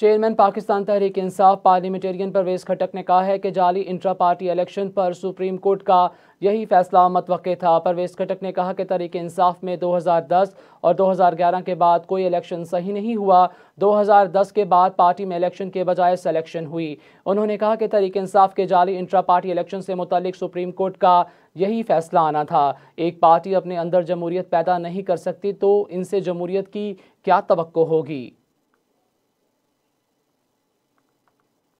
chairman Pakistan Tehreek Insaf parliamentarian Pervez Khattak ने कहा है कि जाली इंट्रा पार्टी इलेक्शन पर सुप्रीम कोर्ट का यही फैसला मतवक़ था परवेज खटक ने कहा कि तहरीक इंसाफ में 2010 और 2011 के बाद कोई इलेक्शन सही नहीं हुआ 2010 के बाद पार्टी में इलेक्शन के बजाय सिलेक्शन हुई उन्होंने कहा कि तहरीक इंसाफ के जाली इंट्रा पार्टी इलेक्शन से मुतलिक सुप्रीम कोर्ट का यही फैसला आना था एक पार्टी अपने अंदर जमहूरियत पैदा नहीं कर सकती तो इनसे जमहूरियत की क्या तो होगी